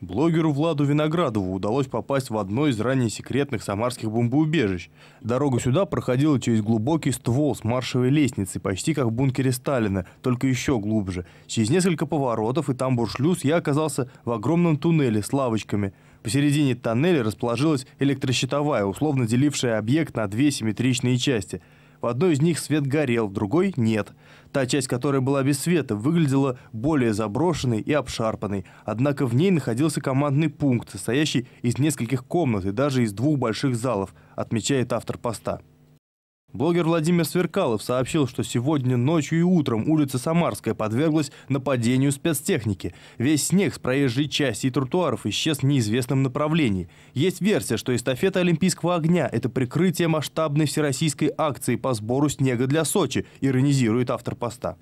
Блогеру Владу Виноградову удалось попасть в одно из ранее секретных самарских бомбоубежищ. Дорога сюда проходила через глубокий ствол с маршевой лестницей, почти как в бункере Сталина, только еще глубже. Через несколько поворотов и тамбур-шлюз я оказался в огромном туннеле с лавочками. Посередине тоннеля расположилась электрощитовая, условно делившая объект на две симметричные части – в одной из них свет горел, в другой – нет. Та часть, которая была без света, выглядела более заброшенной и обшарпанной, однако в ней находился командный пункт, состоящий из нескольких комнат и даже из двух больших залов, отмечает автор поста. Блогер Владимир Сверкалов сообщил, что сегодня ночью и утром улица Самарская подверглась нападению спецтехники. Весь снег с проезжей части и тротуаров исчез в неизвестном направлении. Есть версия, что эстафета Олимпийского огня – это прикрытие масштабной всероссийской акции по сбору снега для Сочи, иронизирует автор поста.